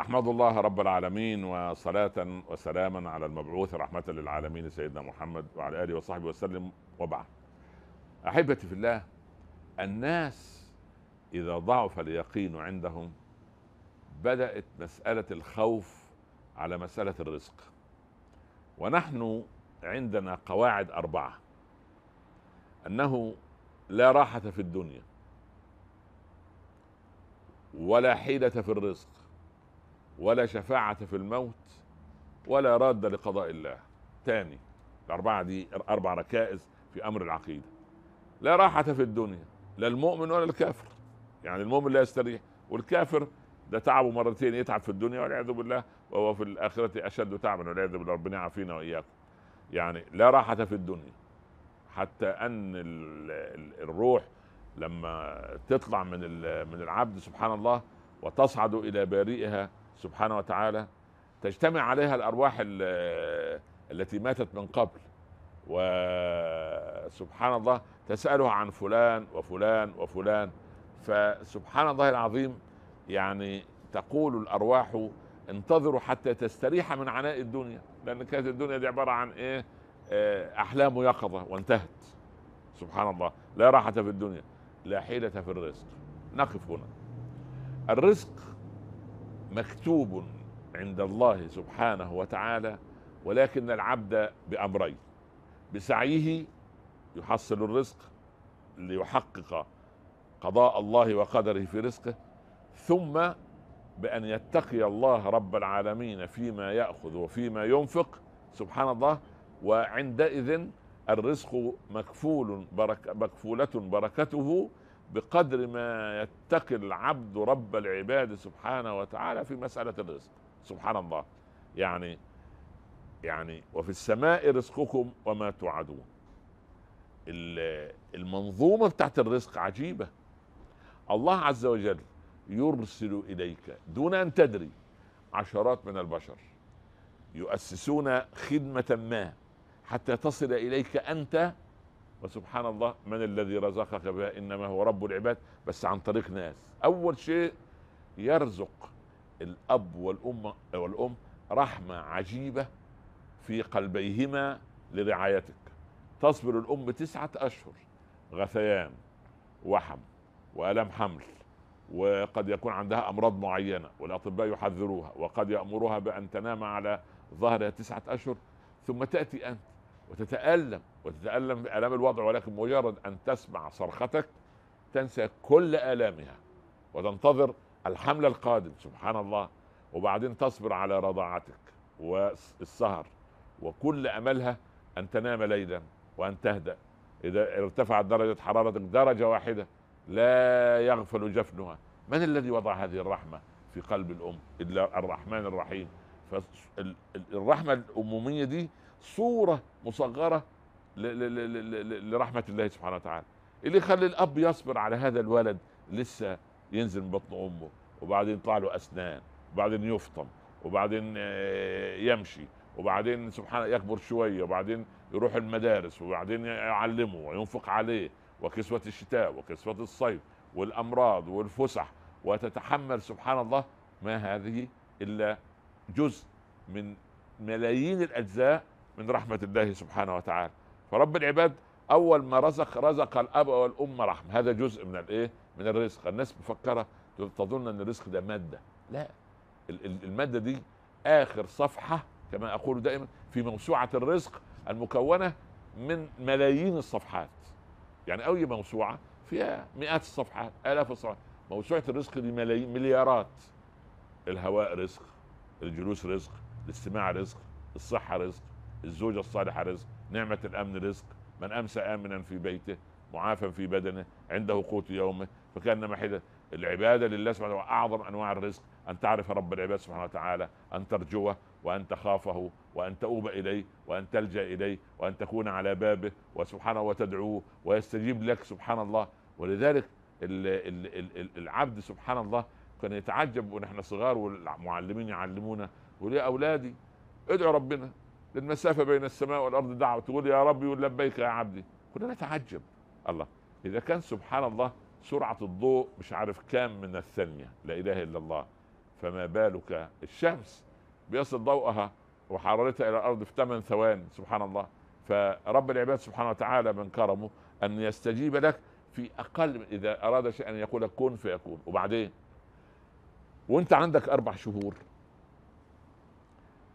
احمد الله رب العالمين وصلاة وسلاما على المبعوث رحمة للعالمين سيدنا محمد وعلى اله وصحبه وسلم وبعد. احبتي في الله الناس اذا ضعف اليقين عندهم بدأت مسألة الخوف على مسألة الرزق. ونحن عندنا قواعد أربعة أنه لا راحة في الدنيا ولا حيلة في الرزق ولا شفاعة في الموت ولا راد لقضاء الله تاني الأربعة دي أربع ركائز في أمر العقيدة لا راحة في الدنيا لا المؤمن ولا الكافر يعني المؤمن لا يستريح والكافر ده تعبه مرتين يتعب في الدنيا والعياذ بالله وهو في الآخرة أشد تعبا والعياذ بالله ربنا يعافينا وإياكم يعني لا راحة في الدنيا حتى أن الروح لما تطلع من من العبد سبحان الله وتصعد إلى بارئها سبحانه وتعالى تجتمع عليها الارواح التي ماتت من قبل وسبحان الله تساله عن فلان وفلان وفلان فسبحان الله العظيم يعني تقول الارواح انتظروا حتى تستريح من عناء الدنيا لان كانت الدنيا دي عباره عن ايه آه، احلام يقظه وانتهت سبحان الله لا راحه في الدنيا لا حيله في الرزق نقف هنا الرزق مكتوب عند الله سبحانه وتعالى ولكن العبد بامرين بسعيه يحصل الرزق ليحقق قضاء الله وقدره في رزقه ثم بان يتقي الله رب العالمين فيما ياخذ وفيما ينفق سبحان الله وعندئذ الرزق مكفول برك مكفولة بركته بقدر ما يتقي العبد رب العباد سبحانه وتعالى في مسألة الرزق سبحان الله يعني يعني وفي السماء رزقكم وما توعدون المنظومة بتاعت الرزق عجيبة الله عز وجل يرسل إليك دون أن تدري عشرات من البشر يؤسسون خدمة ما حتى تصل إليك أنت وسبحان الله من الذي رزقك بها انما هو رب العباد بس عن طريق ناس اول شيء يرزق الاب والام والام رحمه عجيبه في قلبيهما لرعايتك تصبر الام تسعه اشهر غثيان وحم والام حمل وقد يكون عندها امراض معينه والاطباء يحذروها وقد يامرها بان تنام على ظهرها تسعه اشهر ثم تاتي انت وتتألم وتتألم بآلام الوضع ولكن مجرد أن تسمع صرختك تنسى كل آلامها وتنتظر الحملة القادم سبحان الله وبعدين تصبر على رضاعتك والسهر وكل أملها أن تنام ليلا وأن تهدأ إذا ارتفعت درجة حرارتك درجة واحدة لا يغفل جفنها من الذي وضع هذه الرحمة في قلب الأم إلا الرحمن الرحيم فالرحمة الأمومية دي صوره مصغره لرحمه الله سبحانه وتعالى اللي يخلي الاب يصبر على هذا الولد لسه ينزل من بطن امه وبعدين يطلع له اسنان وبعدين يفطم وبعدين آه، يمشي وبعدين سبحان يكبر شويه وبعدين يروح المدارس وبعدين يعلمه وينفق عليه وكسوه الشتاء وكسوه الصيف والامراض والفسح وتتحمل سبحان الله ما هذه الا جزء من ملايين الاجزاء من رحمه الله سبحانه وتعالى فرب العباد اول ما رزق رزق الاب والام رحمه هذا جزء من الايه من الرزق الناس مفكره تظن ان الرزق ده ماده لا الماده دي اخر صفحه كما اقول دائما في موسوعه الرزق المكونه من ملايين الصفحات يعني اي موسوعه فيها مئات الصفحات الاف الصفحات موسوعه الرزق دي ملايين مليارات الهواء رزق الجلوس رزق الاستماع رزق الصحه رزق الزوجة الصالحة رزق نعمة الأمن رزق من أمسى آمنا في بيته معافى في بدنه عنده قوت يومه فكانما حدث العباده لله سبحانه وتعالى اعظم انواع الرزق ان تعرف رب العباد سبحانه وتعالى ان ترجوه وان تخافه وان تؤوب اليه وان تلجا اليه وان تكون على بابه وسبحانه وتدعوه ويستجيب لك سبحان الله ولذلك العبد سبحان الله كان يتعجب ونحن صغار والمعلمين يعلمونا يقول يا اولادي ادعوا ربنا للمسافه بين السماء والارض دعوه تقول يا ربي ولبيك لبيك يا عبدي كنا نتعجب الله اذا كان سبحان الله سرعه الضوء مش عارف كام من الثانيه لا اله الا الله فما بالك الشمس بيصل ضوءها وحرارتها الى الارض في ثمان ثوان سبحان الله فرب العباد سبحانه وتعالى من كرمه ان يستجيب لك في اقل اذا اراد شيئا ان يقول كن فيكون وبعدين وانت عندك اربع شهور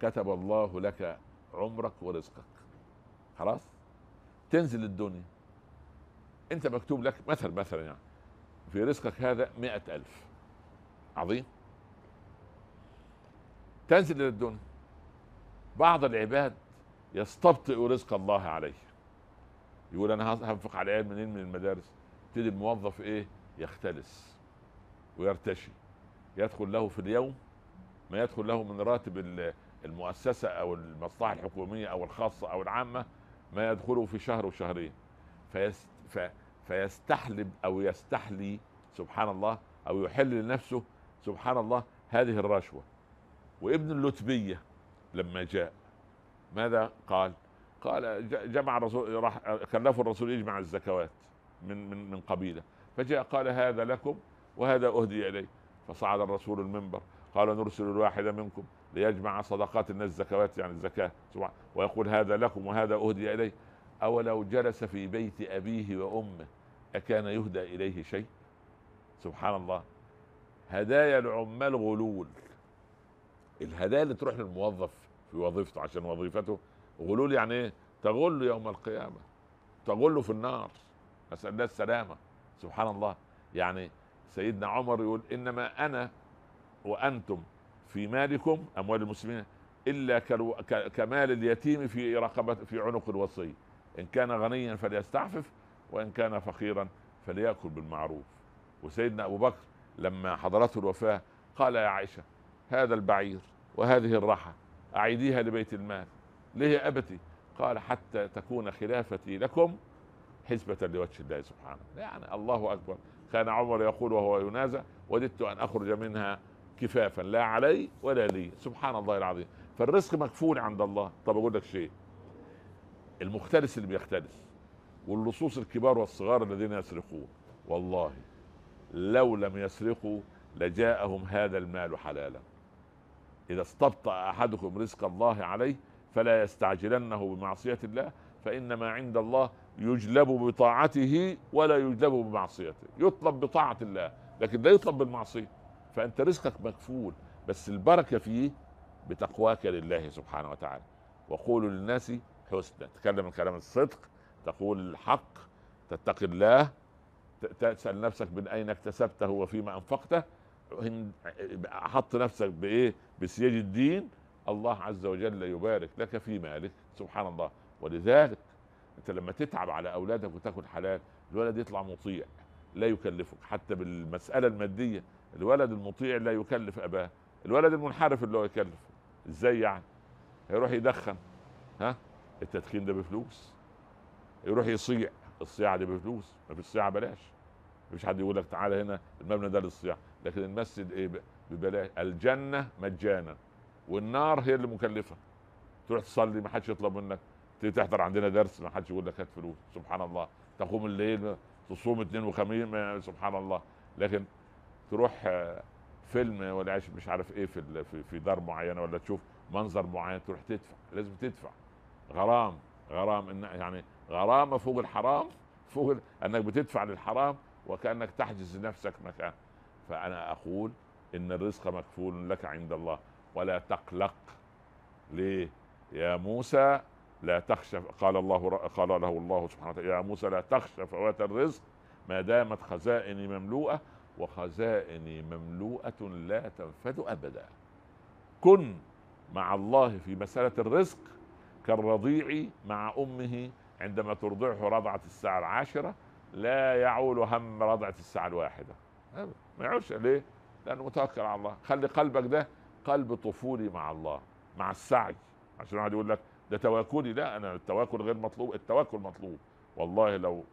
كتب الله لك عمرك ورزقك خلاص تنزل الدنيا انت مكتوب لك مثل مثلا يعني في رزقك هذا مئة ألف عظيم تنزل إلى الدنيا بعض العباد يستبطئ رزق الله عليه يقول انا هنفق على العيال منين من المدارس يبتدي الموظف ايه يختلس ويرتشي يدخل له في اليوم ما يدخل له من راتب المؤسسه او المصلحه الحكوميه او الخاصه او العامه ما يدخله في شهر وشهرين فيست ف فيستحلب او يستحلي سبحان الله او يحل لنفسه سبحان الله هذه الرشوه وابن اللتبيه لما جاء ماذا قال؟ قال جمع الرسول راح كلفه الرسول يجمع الزكوات من من من قبيله فجاء قال هذا لكم وهذا اهدي اليه فصعد الرسول المنبر قال نرسل الواحد منكم ليجمع صدقات الناس زكوات يعني الزكاة ويقول هذا لكم وهذا أهدي إليه أولو جلس في بيت أبيه وأمه أكان يهدى إليه شيء سبحان الله هدايا العمال غلول الهدايا اللي تروح للموظف في وظيفته عشان وظيفته غلول يعني ايه تغل يوم القيامة تغل في النار نسأل الله السلامة سبحان الله يعني سيدنا عمر يقول إنما أنا وأنتم في مالكم اموال المسلمين الا كمال اليتيم في رقبه في عنق الوصي ان كان غنيا فليستعفف وان كان فقيرا فليأكل بالمعروف وسيدنا ابو بكر لما حضرته الوفاه قال يا عائشه هذا البعير وهذه الراحه اعيديها لبيت المال ليه يا ابتي قال حتى تكون خلافتي لكم حسبة لوجه الله سبحانه يعني الله أكبر كان عمر يقول وهو ينازع وددت أن أخرج منها كفافا لا علي ولا لي سبحان الله العظيم فالرزق مكفول عند الله طب اقول لك شيء المختلس اللي بيختلس واللصوص الكبار والصغار الذين يسرقون والله لو لم يسرقوا لجاءهم هذا المال حلالا اذا استبطا احدكم رزق الله عليه فلا يستعجلنه بمعصيه الله فان ما عند الله يجلب بطاعته ولا يجلب بمعصيته يطلب بطاعه الله لكن لا يطلب بالمعصيه فانت رزقك مكفول بس البركه فيه بتقواك لله سبحانه وتعالى وقولوا للناس حسنا تكلم الكلام الصدق تقول الحق تتقي الله تسال نفسك من اين اكتسبته وفيما انفقته حط نفسك بايه بسياج الدين الله عز وجل يبارك لك في مالك سبحان الله ولذلك انت لما تتعب على اولادك وتاكل حلال الولد يطلع مطيع لا يكلفك حتى بالمساله الماديه الولد المطيع لا يكلف اباه الولد المنحرف اللي هو يكلف ازاي يعني هيروح يدخن ها التدخين ده بفلوس يروح يصيع الصياعه دي بفلوس ما فيش صياعه بلاش مفيش حد يقول لك تعالى هنا المبنى ده للصياعه لكن المسجد ايه ببلاش الجنه مجانا والنار هي اللي مكلفه تروح تصلي ما حدش يطلب منك تحضر عندنا درس ما حدش يقول لك هات فلوس سبحان الله تقوم الليل تصوم اثنين وخميس سبحان الله لكن تروح آه، فيلم ولا مش عارف ايه في في دار معينه ولا تشوف منظر معين تروح تدفع لازم تدفع غرام غرام إن يعني غرامه فوق الحرام فوق انك بتدفع للحرام وكانك تحجز نفسك مكان فانا اقول ان الرزق مكفول لك عند الله ولا تقلق ليه يا موسى لا تخشى قال الله قال له الله سبحانه وتعالى يا موسى لا تخشى فوات الرزق ما دامت خزائني مملوءه وخزائني مملوءة لا تنفذ أبدا كن مع الله في مسألة الرزق كالرضيع مع أمه عندما ترضعه رضعة الساعة العاشرة لا يعول هم رضعة الساعة الواحدة ما يعولش ليه؟ لأنه متوكل على الله خلي قلبك ده قلب طفولي مع الله مع السعي عشان واحد يقول لك ده تواكلي لا أنا التواكل غير مطلوب التواكل مطلوب والله لو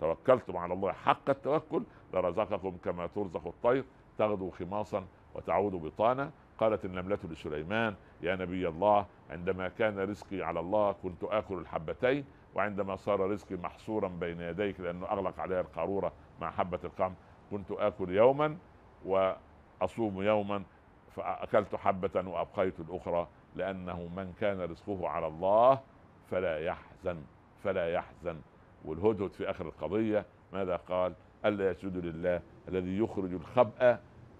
توكلتم على الله حق التوكل لرزقكم كما ترزق الطير تغدو خماصا وتعود بطانا قالت النملة لسليمان يا نبي الله عندما كان رزقي على الله كنت آكل الحبتين وعندما صار رزقي محصورا بين يديك لأنه أغلق عليها القارورة مع حبة القمح كنت آكل يوما وأصوم يوما فأكلت حبة وأبقيت الأخرى لأنه من كان رزقه على الله فلا يحزن فلا يحزن والهدهد في اخر القضيه ماذا قال؟ الا يسجدوا لله الذي يخرج الخبأ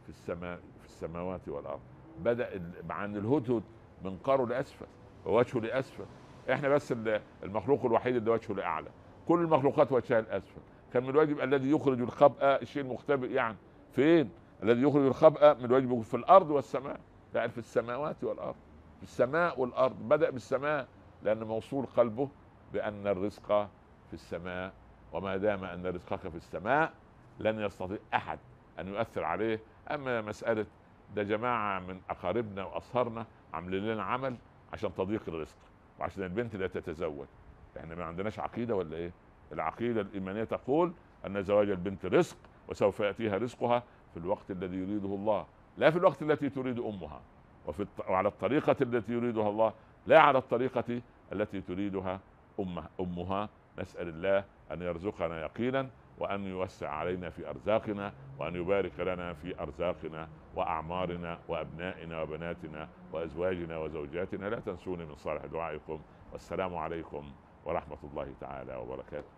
في السماء في السماوات والارض بدا مع ان الهدهد منقاره لاسفل ووجهه لاسفل احنا بس المخلوق الوحيد اللي وجهه لاعلى كل المخلوقات وجهها لاسفل كان من الواجب الذي يخرج الخبأ الشيء المختبئ يعني فين؟ الذي يخرج الخبأ من الواجب في الارض والسماء لا يعني في السماوات والارض في السماء والارض بدا بالسماء لان موصول قلبه بان الرزق في السماء وما دام ان رزقك في السماء لن يستطيع احد ان يؤثر عليه اما مساله ده جماعه من اقاربنا واصهرنا عاملين لنا عمل عشان تضيق الرزق وعشان البنت لا تتزوج احنا ما عندناش عقيده ولا ايه؟ العقيده الايمانيه تقول ان زواج البنت رزق وسوف ياتيها رزقها في الوقت الذي يريده الله لا في الوقت التي تريد امها وفي الط... وعلى الطريقه التي يريدها الله لا على الطريقه التي تريدها امها امها نسال الله ان يرزقنا يقينا وان يوسع علينا في ارزاقنا وان يبارك لنا في ارزاقنا واعمارنا وابنائنا وبناتنا وازواجنا وزوجاتنا لا تنسوني من صالح دعائكم والسلام عليكم ورحمه الله تعالى وبركاته